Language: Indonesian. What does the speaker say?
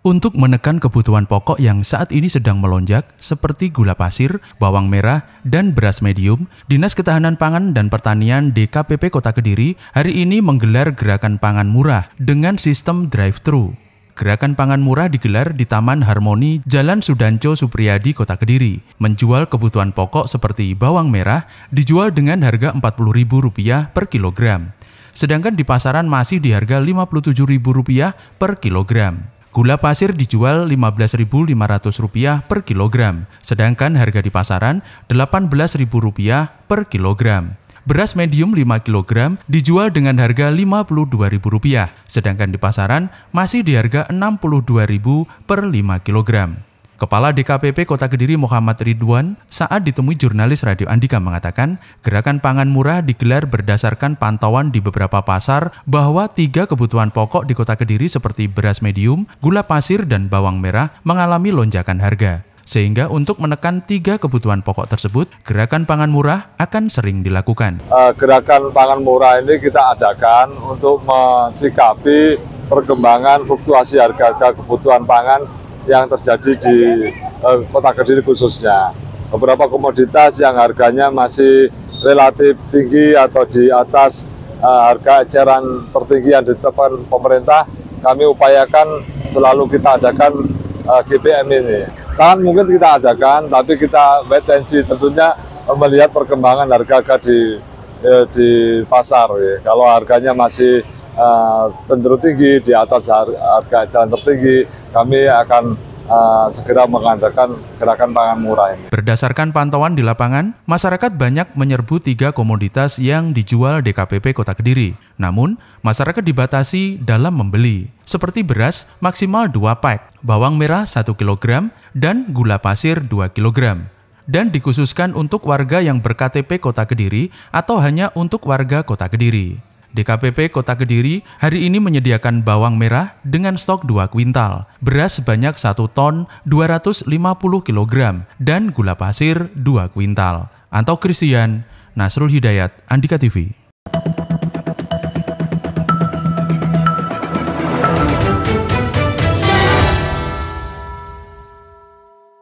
Untuk menekan kebutuhan pokok yang saat ini sedang melonjak, seperti gula pasir, bawang merah, dan beras medium, Dinas Ketahanan Pangan dan Pertanian DKPP Kota Kediri hari ini menggelar gerakan pangan murah dengan sistem drive-thru. Gerakan pangan murah digelar di Taman Harmoni, Jalan Sudanco Supriyadi, Kota Kediri. Menjual kebutuhan pokok seperti bawang merah dijual dengan harga Rp40.000 per kilogram. Sedangkan di pasaran masih di harga Rp57.000 per kilogram. Gula pasir dijual Rp15.500 per kilogram, sedangkan harga di pasaran Rp18.000 per kilogram beras medium 5 kg dijual dengan harga Rp52.000, sedangkan di pasaran masih di harga Rp62.000 per 5 kg. Kepala DKPP Kota Kediri Muhammad Ridwan saat ditemui jurnalis Radio Andika mengatakan, gerakan pangan murah digelar berdasarkan pantauan di beberapa pasar bahwa tiga kebutuhan pokok di Kota Kediri seperti beras medium, gula pasir, dan bawang merah mengalami lonjakan harga. Sehingga untuk menekan tiga kebutuhan pokok tersebut, gerakan pangan murah akan sering dilakukan. Eh, gerakan pangan murah ini kita adakan untuk mencikapi perkembangan fluktuasi harga-harga kebutuhan pangan yang terjadi di eh, kota Kediri khususnya. Beberapa komoditas yang harganya masih relatif tinggi atau di atas eh, harga eceran tertinggi yang ditetapkan pemerintah, kami upayakan selalu kita adakan GPM ini kan mungkin kita adakan, tapi kita wait and see tentunya melihat perkembangan harga-harga di eh, di pasar. Ya. Kalau harganya masih eh, tinggi di atas harga jalan tertinggi, kami akan uh, segera mengadakan gerakan pangan murah ini. Berdasarkan pantauan di lapangan, masyarakat banyak menyerbu tiga komoditas yang dijual DKPP Kota Kediri. Namun, masyarakat dibatasi dalam membeli, seperti beras maksimal 2 pak, bawang merah 1 kg, dan gula pasir 2 kg dan dikhususkan untuk warga yang berKTP Kota Kediri atau hanya untuk warga Kota Kediri. DKPP Kota Kediri hari ini menyediakan bawang merah dengan stok 2 kuintal, beras sebanyak 1 ton 250 kg, dan gula pasir 2 kuintal. Anto Christian, Nasrul Hidayat, Andika TV.